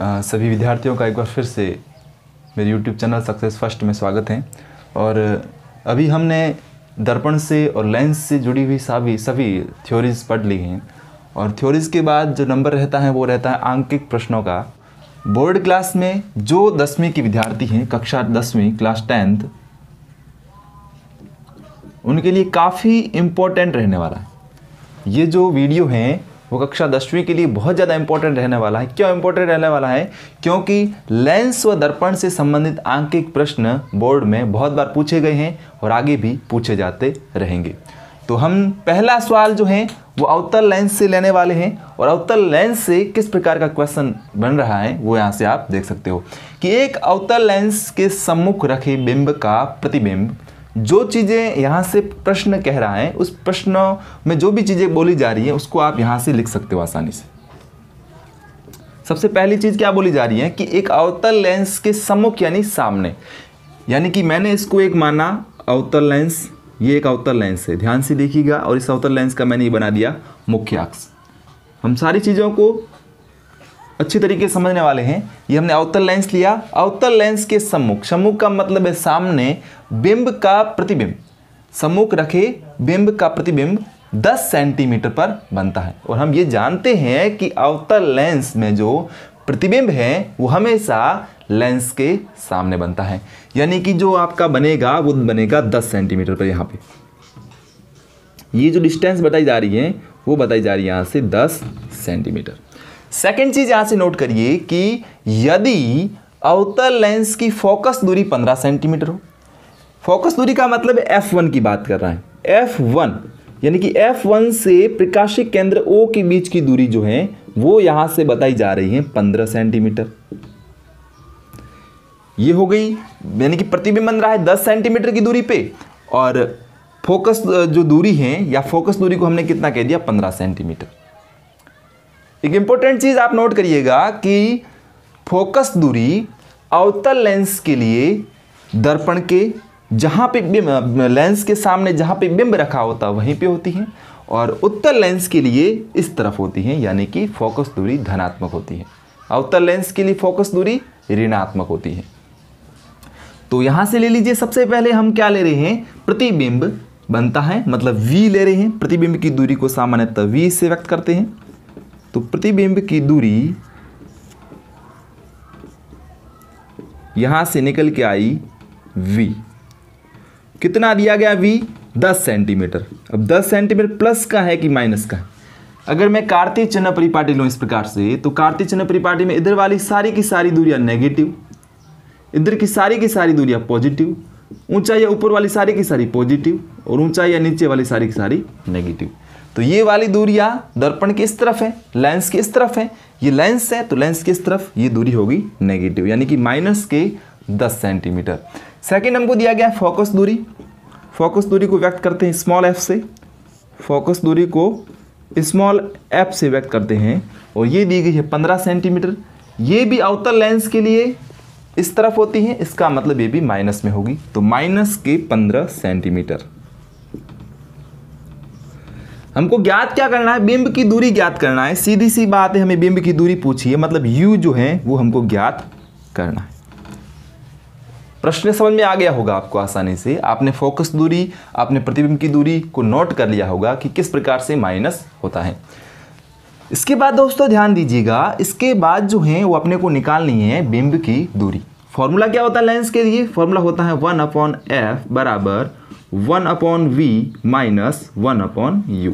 सभी विद्यार्थियों का एक बार फिर से मेरे YouTube चैनल सक्सेस फर्स्ट में स्वागत है और अभी हमने दर्पण से और लेंस से जुड़ी हुई सभी सभी थ्योरीज पढ़ ली हैं और थ्योरीज के बाद जो नंबर रहता है वो रहता है आंकिक प्रश्नों का बोर्ड क्लास में जो दसवीं के विद्यार्थी हैं कक्षा दसवीं क्लास टेंथ उनके लिए काफ़ी इम्पोर्टेंट रहने वाला है ये जो वीडियो हैं वो कक्षा दसवीं के लिए बहुत ज़्यादा इंपॉर्टेंट रहने वाला है क्यों इंपॉर्टेंट रहने वाला है क्योंकि लेंस व दर्पण से संबंधित आंकिक प्रश्न बोर्ड में बहुत बार पूछे गए हैं और आगे भी पूछे जाते रहेंगे तो हम पहला सवाल जो है वो अवतल लेंस से लेने वाले हैं और अवतल लेंस से किस प्रकार का क्वेश्चन बन रहा है वो यहाँ से आप देख सकते हो कि एक अवतल लेंस के सम्मुख रखे बिंब का प्रतिबिंब जो चीज़ें यहाँ से प्रश्न कह रहा है उस प्रश्न में जो भी चीज़ें बोली जा रही है उसको आप यहाँ से लिख सकते हो आसानी से सबसे पहली चीज़ क्या बोली जा रही है कि एक अवतल लेंस के सम्मुख यानी सामने यानी कि मैंने इसको एक माना अवतल लेंस ये एक अवतल लेंस है ध्यान से देखिएगा और इस अवतल लेंस का मैंने ये बना दिया मुख्य अक्ष हम सारी चीज़ों को अच्छी तरीके से समझने वाले हैं ये हमने अवतल लेंस लिया अवतल लेंस के सम्मुख सम्मुख का मतलब है सामने बिंब का प्रतिबिंब सम्मुख रखे बिंब का प्रतिबिंब 10 सेंटीमीटर पर बनता है और हम ये जानते हैं कि अवतल लेंस में जो प्रतिबिंब है वो हमेशा लेंस के सामने बनता है यानी कि जो आपका बनेगा वो बनेगा 10 सेंटीमीटर पर यहाँ पे ये जो डिस्टेंस बताई जा रही है वो बताई जा रही है यहाँ से 10 सेंटीमीटर सेकेंड चीज यहां से नोट करिए कि यदि अवतल लेंस की फोकस दूरी 15 सेंटीमीटर हो फोकस दूरी का मतलब F1 की बात कर रहा है F1 यानी कि F1 से प्रकाशिक केंद्र O के बीच की दूरी जो है वो यहां से बताई जा रही है 15 सेंटीमीटर ये हो गई यानी कि प्रतिबिंब बन रहा है 10 सेंटीमीटर की दूरी पे और फोकस जो दूरी है या फोकस दूरी को हमने कितना कह दिया 15 सेंटीमीटर एक इम्पोर्टेंट चीज़ आप नोट करिएगा कि फोकस दूरी अवतल लेंस के लिए दर्पण के जहां पे बिंब लेंस के सामने जहां पे बिंब रखा होता है वहीं पे होती है और उत्तर लेंस के लिए इस तरफ होती है यानी कि फोकस दूरी धनात्मक होती है अवतल लेंस के लिए फोकस दूरी ऋणात्मक होती है तो यहां से ले लीजिए सबसे पहले हम क्या ले रहे हैं प्रतिबिंब बनता है मतलब v ले रहे हैं प्रतिबिंब की दूरी को सामान्यतः v से व्यक्त करते हैं तो प्रतिबिंब की दूरी यहां से निकल के आई v कितना दिया गया v 10 सेंटीमीटर अब 10 सेंटीमीटर प्लस का है कि माइनस का अगर मैं कार्तिक चिन्ह परिपाटी लूँ इस प्रकार से तो कार्तिक चिन्ह परिपाटी में इधर वाली सारी की सारी दूरियां नेगेटिव इधर की सारी की सारी दूरिया पॉजिटिव ऊंचाई या ऊपर वाली सारी की सारी पॉजिटिव और ऊंचाई या नीचे वाली सारी की सारी नेगेटिव तो ये वाली दूरियाँ दर्पण किस तरफ है लेंस किस तरफ है ये लेंस है तो लेंस किस तरफ ये दूरी होगी नेगेटिव यानी कि माइनस के दस सेंटीमीटर सेकेंड हमको दिया गया है फोकस दूरी फोकस दूरी को व्यक्त करते हैं स्मॉल एफ से फोकस दूरी को स्मॉल एफ से व्यक्त करते हैं और ये दी गई है पंद्रह सेंटीमीटर ये भी अवतल लेंस के लिए इस तरफ होती है इसका मतलब ये भी माइनस में होगी तो माइनस के पंद्रह सेंटीमीटर हमको ज्ञात क्या करना है बिंब की दूरी ज्ञात करना है सीधी सी बात है हमें बिंब की दूरी पूछी है मतलब u जो है वो हमको ज्ञात करना है प्रश्न समझ में आ गया होगा आपको आसानी से आपने फोकस दूरी आपने प्रतिबिंब की दूरी को नोट कर लिया होगा कि किस प्रकार से माइनस होता है इसके बाद दोस्तों ध्यान दीजिएगा इसके बाद जो है वो अपने को निकालनी है बिंब की दूरी फॉर्मूला क्या होता है लेंस के लिए फॉर्मूला होता है वन अपॉन एफ बराबर one upon V minus one upon U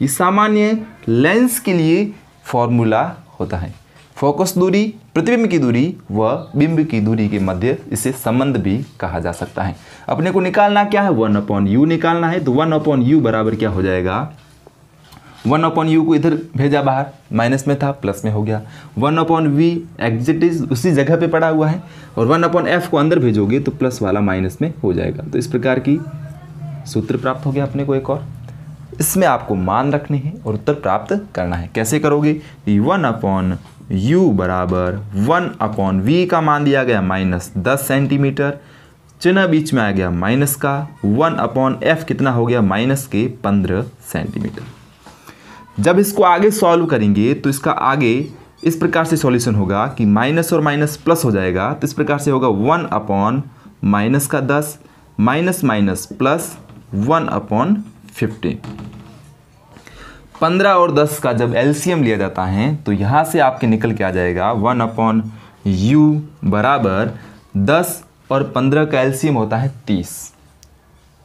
ये सामान्य लेंस के लिए फॉर्मूला होता है फोकस दूरी प्रतिबिंब की दूरी व बिंब की दूरी के मध्य इसे संबंध भी कहा जा सकता है अपने को निकालना क्या है वन अपॉन यू निकालना है तो वन अपॉन यू बराबर क्या हो जाएगा वन अपॉन यू को इधर भेजा बाहर माइनस में था प्लस में हो गया one upon V exit is उसी जगह पे पड़ा हुआ है और वन अपॉन एफ को अंदर भेजोगे तो प्लस वाला माइनस में हो जाएगा तो इस प्रकार की सूत्र प्राप्त हो गया अपने को एक और इसमें आपको मान रखने हैं और उत्तर प्राप्त करना है कैसे करोगे वन अपॉन यू बराबर वन अपॉन वी का मान दिया गया माइनस दस सेंटीमीटर चिन्ह बीच में आ गया माइनस का वन अपॉन एफ कितना हो गया माइनस के पंद्रह सेंटीमीटर जब इसको आगे सॉल्व करेंगे तो इसका आगे इस प्रकार से सॉल्यूशन होगा कि माइनस और माइनस प्लस हो जाएगा तो इस प्रकार से होगा वन अपॉन माइनस का दस minus minus plus one upon fifty पंद्रह और दस का जब एलसीएम लिया जाता है तो यहां से आपके निकल के आ जाएगा वन अपॉन यू बराबर दस और पंद्रह का एलसीएम होता है तीस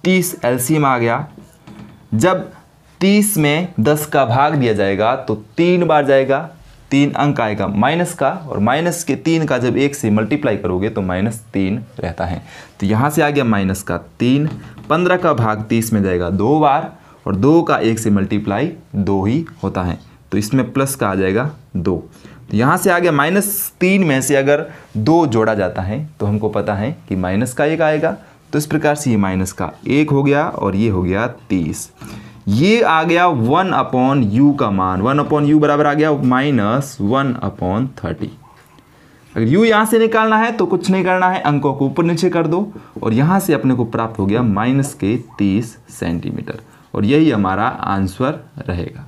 तीस एलसीएम आ गया जब तीस में दस का भाग दिया जाएगा तो तीन बार जाएगा तीन अंक आएगा माइनस का और माइनस के तीन का जब एक से मल्टीप्लाई करोगे तो माइनस तीन रहता है तो यहाँ से आ गया माइनस का तीन पंद्रह का भाग तीस में जाएगा दो बार और दो का एक से मल्टीप्लाई दो ही होता है तो इसमें प्लस का आ जाएगा दो तो यहाँ से आ गया माइनस तीन में से अगर दो जोड़ा जाता है तो हमको पता है कि माइनस का एक आएगा तो इस प्रकार से ये माइनस का एक हो गया और ये हो गया तीस ये आ गया वन अपॉन यू का मान वन अपॉन यू बराबर आ गया माइनस वन अपॉन थर्टी अगर यू यहां से निकालना है तो कुछ नहीं करना है अंकों को ऊपर नीचे कर दो और यहां से अपने को प्राप्त हो गया माइनस के तीस सेंटीमीटर और यही हमारा आंसर रहेगा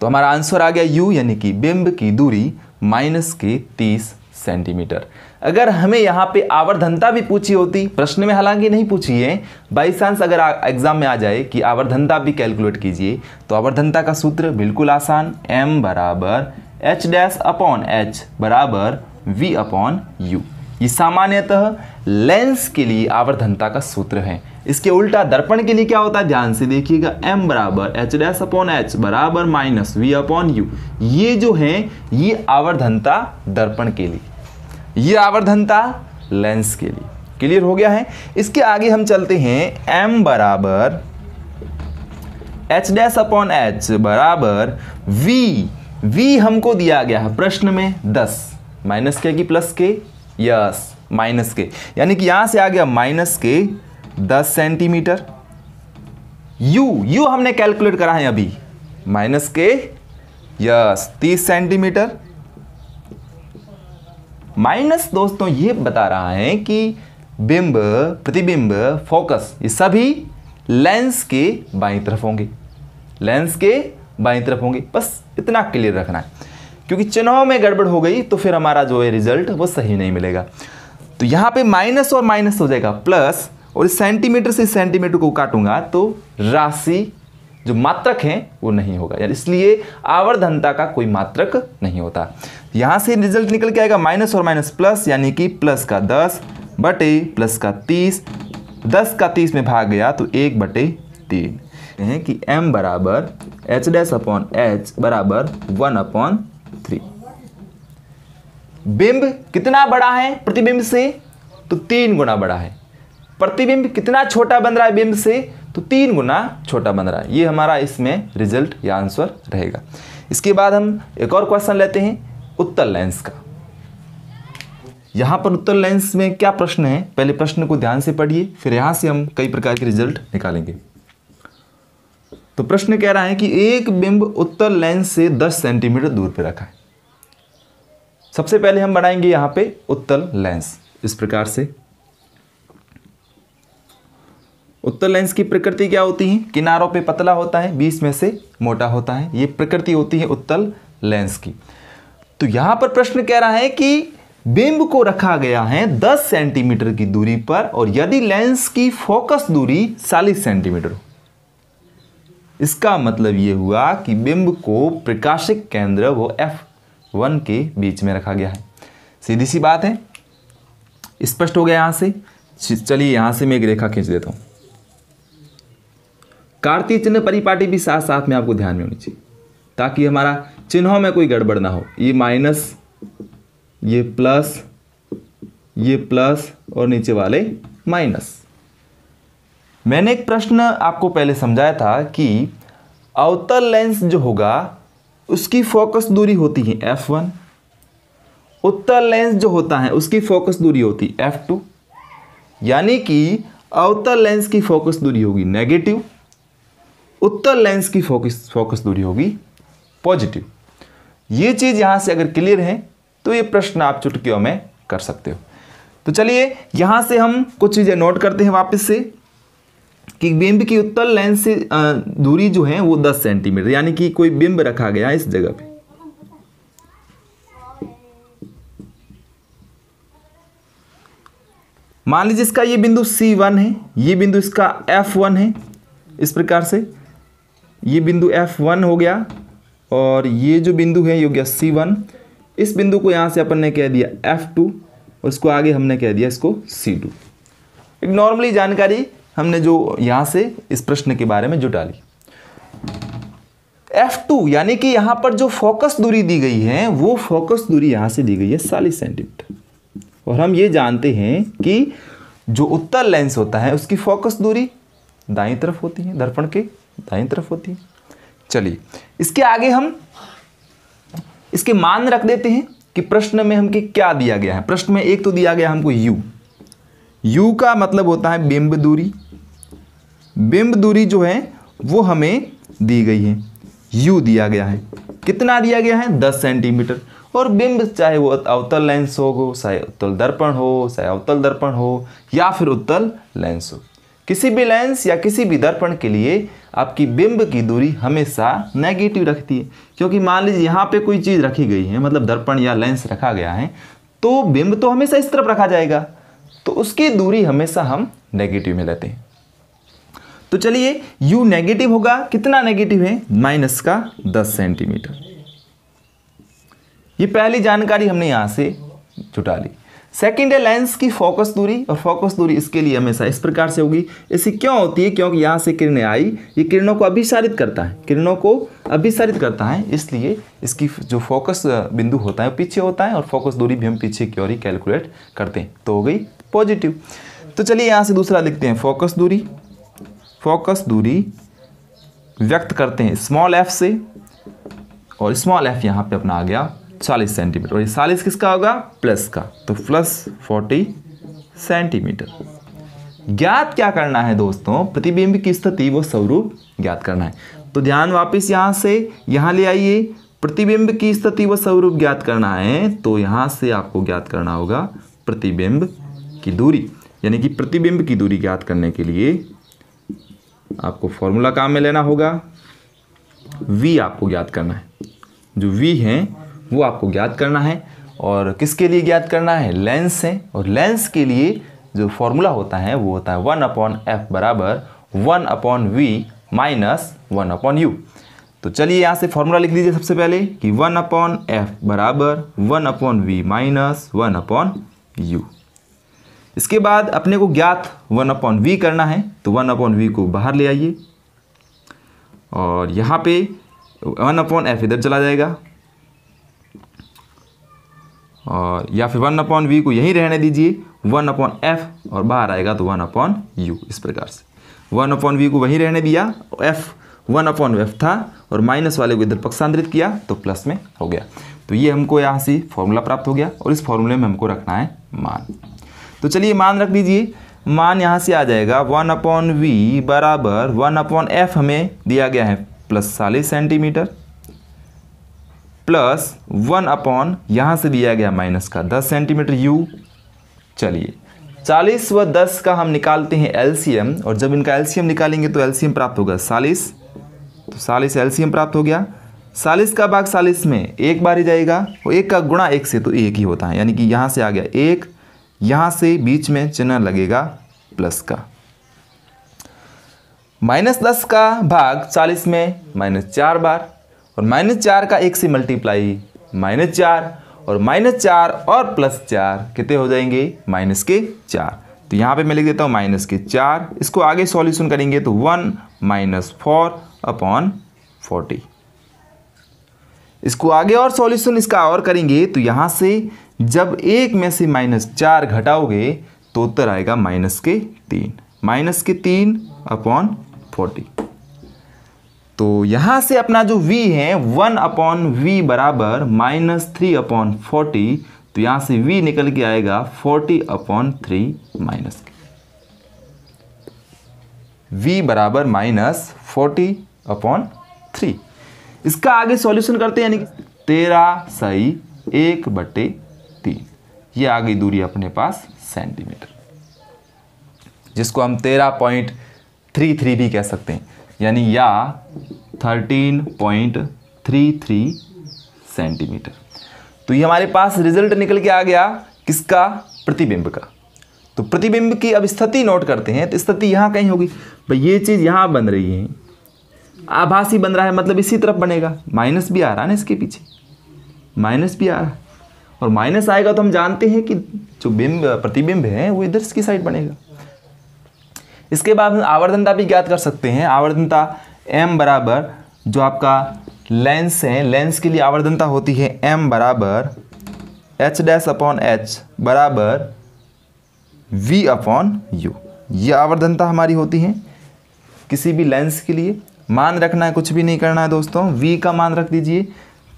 तो हमारा आंसर आ गया यू यानी कि बिंब की दूरी माइनस के तीस सेंटीमीटर अगर हमें यहाँ पे आवर्धनता भी पूछी होती प्रश्न में हालांकि नहीं पूछी है बाई चांस अगर एग्जाम में आ जाए कि आवर्धनता भी कैलकुलेट कीजिए तो आवर्धनता का सूत्र बिल्कुल आसान m बराबर एच डैश अपॉन एच बराबर वी अपॉन यू ये सामान्यतः लेंस के लिए आवर्धनता का सूत्र है इसके उल्टा दर्पण के लिए क्या होता है ध्यान से देखिएगा एम बराबर एच डैस अपॉन एच बराबर माइनस वी अपॉन यू ये जो है ये आवर्धनता दर्पण के लिए ये आवर्धनता लेंस के लिए क्लियर हो गया है इसके आगे हम चलते हैं एम बराबर एच डैस अपॉन एच बराबर वी वी हमको दिया गया है प्रश्न में 10 माइनस के की प्लस के यस माइनस के यानी कि यहां से आ गया माइनस के दस सेंटीमीटर यू यू हमने कैलकुलेट करा है अभी माइनस के यस तीस सेंटीमीटर माइनस दोस्तों ये बता रहा है कि बिंब प्रतिबिंब फोकस ये सभी लेंस के बाई तरफ होंगे लेंस के बाई तरफ होंगे बस इतना क्लियर रखना है क्योंकि चुनाव में गड़बड़ हो गई तो फिर हमारा जो है रिजल्ट वो सही नहीं मिलेगा तो यहां पे माइनस और माइनस हो जाएगा प्लस और इस सेंटीमीटर से इस सेंटीमीटर को काटूंगा तो राशि जो मात्रक है वो नहीं होगा यार इसलिए आवर्धनता का कोई मात्रक नहीं होता यहां से रिजल्ट निकल के आएगा माइनस और माइनस प्लस यानी कि प्लस का दस बटे प्लस का तीस दस का तीस में भाग गया तो एक बटे तीन हैं कि m बराबर एच डैश अपॉन एच बराबर वन अपॉन थ्री बिंब कितना बड़ा है प्रतिबिंब से तो तीन गुना बड़ा है प्रतिबिंब कितना छोटा बन रहा है बिंब से तो तीन गुना छोटा बन रहा है ये हमारा इसमें रिजल्ट या आंसर रहेगा इसके बाद हम एक और क्वेश्चन लेते हैं उत्तर लेंस का यहाँ पर उत्तर लेंस में क्या प्रश्न है पहले प्रश्न को ध्यान से पढ़िए फिर यहाँ से हम कई प्रकार के रिजल्ट निकालेंगे तो प्रश्न कह रहा है कि एक बिंब उत्तर लेंस से 10 सेंटीमीटर दूर पर रखा है सबसे पहले हम बनाएंगे यहां पे उत्तर लेंस इस प्रकार से उत्तर लेंस की प्रकृति क्या होती है किनारों पे पतला होता है बीच में से मोटा होता है ये प्रकृति होती है उत्तल लेंस की तो यहां पर प्रश्न कह रहा है कि बिंब को रखा गया है 10 सेंटीमीटर की दूरी पर और यदि लेंस की फोकस दूरी 40 सेंटीमीटर हो इसका मतलब ये हुआ कि बिंब को प्रकाशिक केंद्र वो एफ वन के बीच में रखा गया है सीधी सी बात है स्पष्ट हो गया यहां से चलिए यहां से मैं एक रेखा खींच देता हूं कार्तीय चिन्ह परिपाटी भी साथ साथ में आपको ध्यान में होनी चाहिए ताकि हमारा चिन्हों में कोई गड़बड़ ना हो ये माइनस ये प्लस ये प्लस और नीचे वाले माइनस मैंने एक प्रश्न आपको पहले समझाया था कि अवतल लेंस जो होगा उसकी फोकस दूरी होती है एफ वन उत्तल लेंस जो होता है उसकी फोकस दूरी होती है एफ टू यानी कि अवतल लेंस की फोकस दूरी होगी नेगेटिव उत्तर लेंस की फोकस फोकस दूरी होगी पॉजिटिव ये चीज़ यहां से अगर क्लियर है तो ये प्रश्न आप चुटकियों में कर सकते हो तो चलिए यहां से हम कुछ चीज़ें नोट करते हैं वापस से कि बिंब की उत्तर लेंस से दूरी जो है वो 10 सेंटीमीटर यानी कि कोई बिंब रखा गया इस जगह पे मान लीजिए इसका ये बिंदु C1 है ये बिंदु इसका F1 है इस प्रकार से ये बिंदु एफ वन हो गया और ये जो बिंदु है ये हो गया सी वन इस बिंदु को यहाँ से अपन ने कह दिया एफ टू और इसको आगे हमने कह दिया इसको C2 एक नॉर्मली जानकारी हमने जो यहाँ से इस प्रश्न के बारे में जुटा ली F2 टू यानी कि यहाँ पर जो फोकस दूरी दी गई है वो फोकस दूरी यहाँ से दी गई है चालीस सेंटीमीटर और हम ये जानते हैं कि जो उत्तर लेंस होता है उसकी फोकस दूरी दाई तरफ होती है दर्पण के दाएं तरफ होती है चलिए इसके आगे हम इसके मान रख देते हैं कि प्रश्न में हमके क्या दिया गया है प्रश्न में एक तो दिया गया हमको यू यू का मतलब होता है बिंब दूरी बिंब दूरी जो है वो हमें दी गई है यू दिया गया है कितना दिया गया है दस सेंटीमीटर और बिंब चाहे वो अवतल लेंस हो चाहे उत्तल दर्पण हो चाहे अवतल दर्पण हो या फिर उत्तल लेंस हो किसी भी लेंस या किसी भी दर्पण के लिए आपकी बिंब की दूरी हमेशा नेगेटिव रखती है क्योंकि मान लीजिए यहाँ पे कोई चीज़ रखी गई है मतलब दर्पण या लेंस रखा गया है तो बिंब तो हमेशा इस तरफ रखा जाएगा तो उसकी दूरी हमेशा हम नेगेटिव में लेते हैं तो चलिए यू नेगेटिव होगा कितना नेगेटिव है माइनस का दस सेंटीमीटर ये पहली जानकारी हमने यहाँ से जुटा ली सेकेंड है लेंस की फोकस दूरी और फोकस दूरी इसके लिए हमेशा इस प्रकार से होगी ऐसी क्यों होती है क्योंकि यहाँ से किरणें आई ये किरणों को अभिसारित करता है किरणों को अभिसारित करता है इसलिए इसकी जो फोकस बिंदु होता है पीछे होता है और फोकस दूरी भी हम पीछे की ओर ही कैलकुलेट करते हैं तो हो गई पॉजिटिव तो चलिए यहाँ से दूसरा लिखते हैं फोकस दूरी फोकस दूरी व्यक्त करते हैं स्मॉल एफ से और स्मॉल एफ यहाँ पर अपना आ गया चालीस सेंटीमीटर और ये चालीस किसका होगा प्लस का तो प्लस फोर्टी सेंटीमीटर ज्ञात क्या करना है दोस्तों प्रतिबिंब की स्थिति वो स्वरूप ज्ञात करना है तो ध्यान वापस यहाँ से यहाँ ले आइए प्रतिबिंब की स्थिति व स्वरूप ज्ञात करना है तो यहाँ से आपको ज्ञात करना होगा प्रतिबिंब की दूरी यानी कि प्रतिबिंब की दूरी ज्ञात करने के लिए आपको फॉर्मूला काम में लेना होगा v आपको ज्ञात करना है जो v है वो आपको ज्ञात करना है और किसके लिए ज्ञात करना है लेंस है और लेंस के लिए जो फॉर्मूला होता है वो होता है वन अपॉन एफ बराबर one upon V minus one upon U तो चलिए यहाँ से फॉर्मूला लिख लीजिए सबसे पहले कि वन अपॉन एफ बराबर one upon V minus one upon U इसके बाद अपने को ज्ञात वन अपॉन वी करना है तो वन अपॉन वी को बाहर ले आइए और यहाँ पे वन अपॉन एफ इधर चला जाएगा और या फिर वन अपॉन वी को यहीं रहने दीजिए वन अपॉन एफ और बाहर आएगा तो वन अपॉन यू इस प्रकार से वन अपॉन वी को वहीं रहने दिया एफ वन अपॉन एफ था और माइनस वाले को इधर पक्षांतरित किया तो प्लस में हो गया तो ये हमको यहाँ से फॉर्मूला प्राप्त हो गया और इस फॉर्मूले में हमको रखना है मान तो चलिए मान रख दीजिए मान यहाँ से आ जाएगा वन अपॉन वी बराबर वन अपॉन एफ हमें दिया गया है प्लस चालीस सेंटीमीटर प्लस वन अपॉन यहाँ से दिया गया माइनस का दस सेंटीमीटर यू चलिए चालीस व दस का हम निकालते हैं एलसीएम और जब इनका एलसीएम निकालेंगे तो एलसीएम प्राप्त होगा चालीस तो चालीस एलसीएम प्राप्त हो गया चालीस का भाग चालीस में एक बार ही जाएगा और एक का गुणा एक से तो एक ही होता है यानी कि यहाँ से आ गया एक यहाँ से बीच में चिन्ह लगेगा प्लस का माइनस दस का भाग चालीस में माइनस चार बार और माइनस चार का एक से मल्टीप्लाई माइनस चार और माइनस चार और प्लस चार कितने हो जाएंगे माइनस के चार तो यहाँ पे मैं लिख देता हूँ माइनस के चार इसको आगे सॉल्यूशन करेंगे तो one minus four upon forty इसको आगे और सॉल्यूशन इसका और करेंगे तो यहाँ से जब एक में से माइनस चार घटाओगे तो उत्तर आएगा माइनस के तीन माइनस के तीन अपॉन फोर्टी तो यहाँ से अपना जो v है वन अपॉन वी बराबर माइनस थ्री अपॉन फोर्टी तो यहाँ से v निकल के आएगा forty upon three minus v बराबर माइनस फोर्टी अपॉन थ्री इसका आगे सॉल्यूशन करते हैं यानी कि तेरह सही एक बटे तीन ये आ गई दूरी अपने पास सेंटीमीटर जिसको हम तेरह पॉइंट थ्री थ्री भी कह सकते हैं यानी या 13.33 सेंटीमीटर तो ये हमारे पास रिजल्ट निकल के आ गया किसका प्रतिबिंब का तो प्रतिबिंब की अब स्थिति नोट करते हैं तो स्थिति यहाँ कहीं होगी भाई ये चीज़ यहाँ बन रही है आभासी बन रहा है मतलब इसी तरफ बनेगा माइनस भी आ रहा है ना इसके पीछे माइनस भी आ रहा है और माइनस आएगा तो हम जानते हैं कि जो बिंब प्रतिबिंब है वो इधर की साइड बनेगा इसके बाद हम आवर्धनता भी ज्ञात कर सकते हैं आवर्धनता एम बराबर जो आपका लेंस है लेंस के लिए आवर्धनता होती है एम बराबर एच डैश अपॉन एच बराबर वी अपॉन यू ये आवर्धनता हमारी होती है किसी भी लेंस के लिए मान रखना है कुछ भी नहीं करना है दोस्तों वी का मान रख दीजिए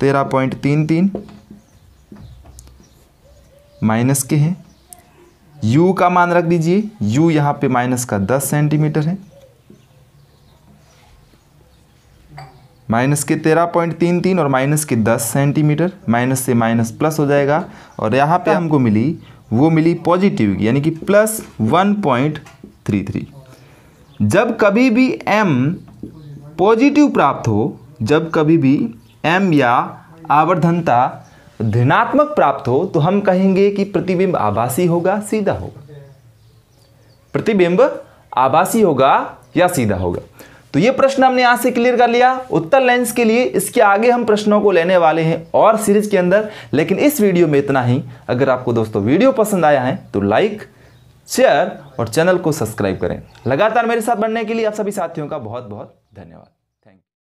तेरह पॉइंट तीन तीन माइनस के हैं यू का मान रख दीजिए यू यहाँ पे माइनस का दस सेंटीमीटर है माइनस के तेरह पॉइंट तीन तीन और माइनस के दस सेंटीमीटर माइनस से माइनस प्लस हो जाएगा और यहाँ पे हमको मिली वो मिली पॉजिटिव यानी कि plus one point three three जब कभी भी m पॉजिटिव प्राप्त हो जब कभी भी m या आवर्धनता धनात्मक प्राप्त हो तो हम कहेंगे कि प्रतिबिंब आभासी होगा सीधा होगा प्रतिबिंब आभासी होगा या सीधा होगा तो ये प्रश्न हमने यहां से क्लियर कर लिया उत्तर लेंस के लिए इसके आगे हम प्रश्नों को लेने वाले हैं और सीरीज के अंदर लेकिन इस वीडियो में इतना ही अगर आपको दोस्तों वीडियो पसंद आया है तो लाइक शेयर और चैनल को सब्सक्राइब करें लगातार मेरे साथ बनने के लिए आप सभी साथियों का बहुत बहुत धन्यवाद